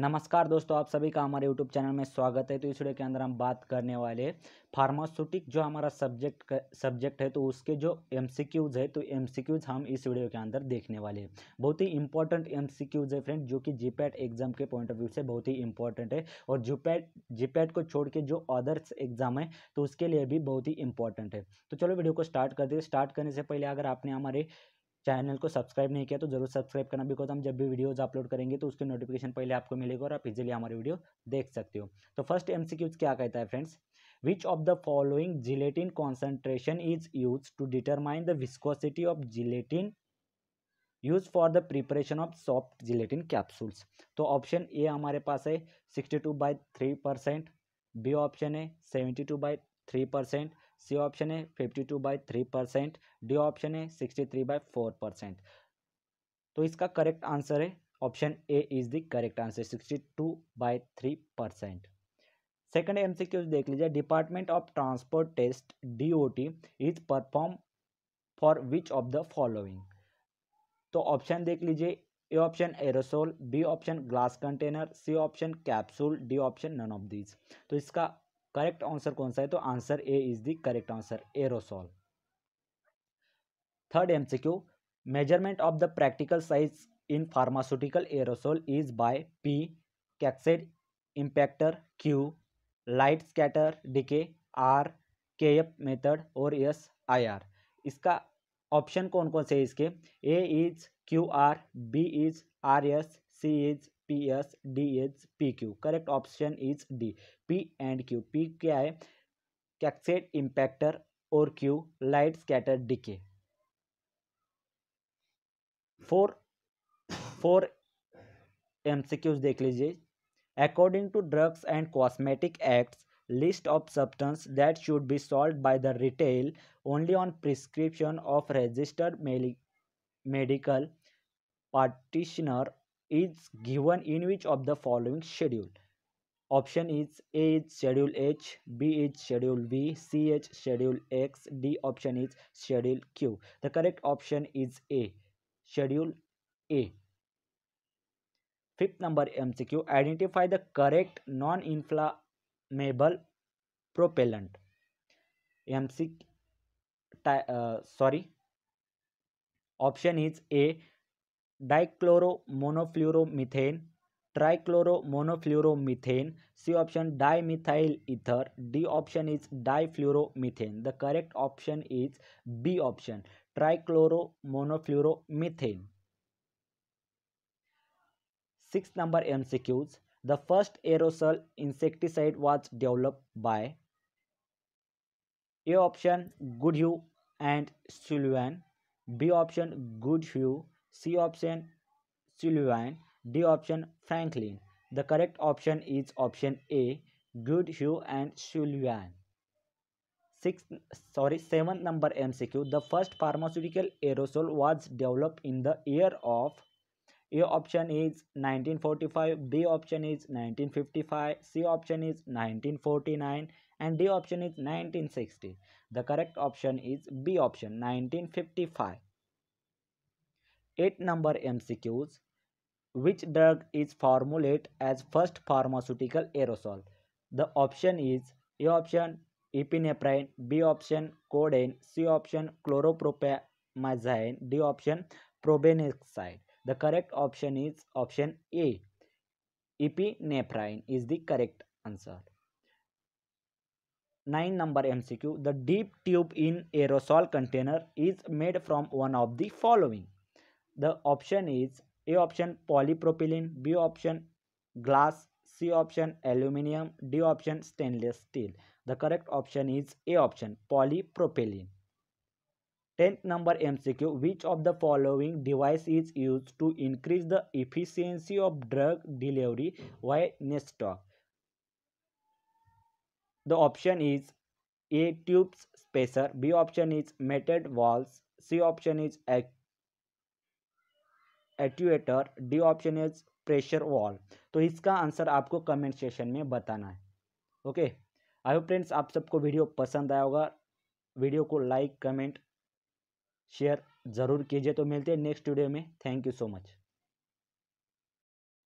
नमस्कार दोस्तों आप सभी का हमारे यूट्यूब चैनल में स्वागत है तो इस वीडियो के अंदर हम बात करने वाले फार्मास्यूटिक जो हमारा सब्जेक्ट सब्जेक्ट है तो उसके जो क्यूज़ है तो क्यूज़ हम इस वीडियो के अंदर देखने वाले हैं बहुत ही इंपॉर्टेंट क्यूज़ है फ्रेंड जो कि जीपैट एग्जाम के पॉइंट ऑफ व्यू से बहुत ही इंपॉर्टेंट है और जीपैट जीपैट को छोड़ के जो अदर्स एग्जाम है तो उसके लिए भी बहुत ही इंपॉर्टेंट है तो चलो वीडियो को स्टार्ट करते हैं स्टार्ट करने से पहले अगर आपने हमारे चैनल को सब्सक्राइब नहीं किया तो जरूर सब्सक्राइब करना बिकॉज हम जब भी वीडियोज़ अपलोड करेंगे तो उसके नोटिफिकेशन पहले आपको मिलेगा और आप इजिली हमारे वीडियो देख सकते हो तो फर्स्ट एम क्या कहता है friends which of the following gelatin concentration is use to determine the viscosity of gelatin use for the preparation of soft gelatin capsules तो ऑप्शन ए हमारे पास है sixty two by three percent b option है seventy two by three percent c option है fifty two by three percent d option है sixty three by four percent तो इसका correct answer है option a is the correct answer sixty two by three percent second M C Qs देख लीजिए department of transport test D O T is perform for which of the following तो option देख लीजिए a option aerosol b option glass container c option capsule d option none of these तो इसका correct answer कौन सा है तो answer a is the correct answer aerosol third MCQ measurement of the practical size in pharmaceutical aerosol is by P cascade impactor Q light scatter DK R K F method और S I R इसका option कौन कौन से है इसके a is Q R b is R S c is P S d H P Q correct option is D P and Q P क्या है cascade impactor और Q light scatter DK four four MCQs देख लीजिए according to drugs and cosmetic act list of substance that should be sold by the retail only on prescription of registered medical practitioner is given in which of the following schedule option is a is schedule h b is schedule b c is schedule x d option is schedule q the correct option is a schedule a fifth number mcq identify the correct non inflammable propellant mc uh, sorry option is a dichloromonofluoromethane, trichloromonofluoromethane, c option dimethyl ether d option is difluoromethane the correct option is b option trichloromonofluoromethane six number mcqs the first aerosol insecticide was developed by a option goodhue and sullivan b option goodhue C option Sullivan, D option Franklin. The correct option is option A, Goodhue and Sullivan. Sixth, sorry, seventh number MCQ. The first pharmaceutical aerosol was developed in the year of A option is 1945, B option is 1955, C option is 1949 and D option is 1960. The correct option is B option 1955. 8 number MCQs which drug is formulated as first pharmaceutical aerosol the option is A option epinephrine B option codeine C option chloropropamazine D option probenecide the correct option is option A epinephrine is the correct answer 9 number MCQ the deep tube in aerosol container is made from one of the following the option is A option polypropylene, B option glass, C option aluminium, D option stainless steel. The correct option is A option polypropylene. 10th number MCQ which of the following device is used to increase the efficiency of drug delivery via nestor? The option is A tubes spacer, B option is meted walls, C option is actuator D option is pressure wall तो इसका answer आपको comment session में बताना है okay I hope friends आप सबको video पसंद आया होगा वीडियो को लाइक कमेंट शेयर ज़रूर कीजिए तो मिलते हैं नेक्स्ट वीडियो में थैंक यू सो मच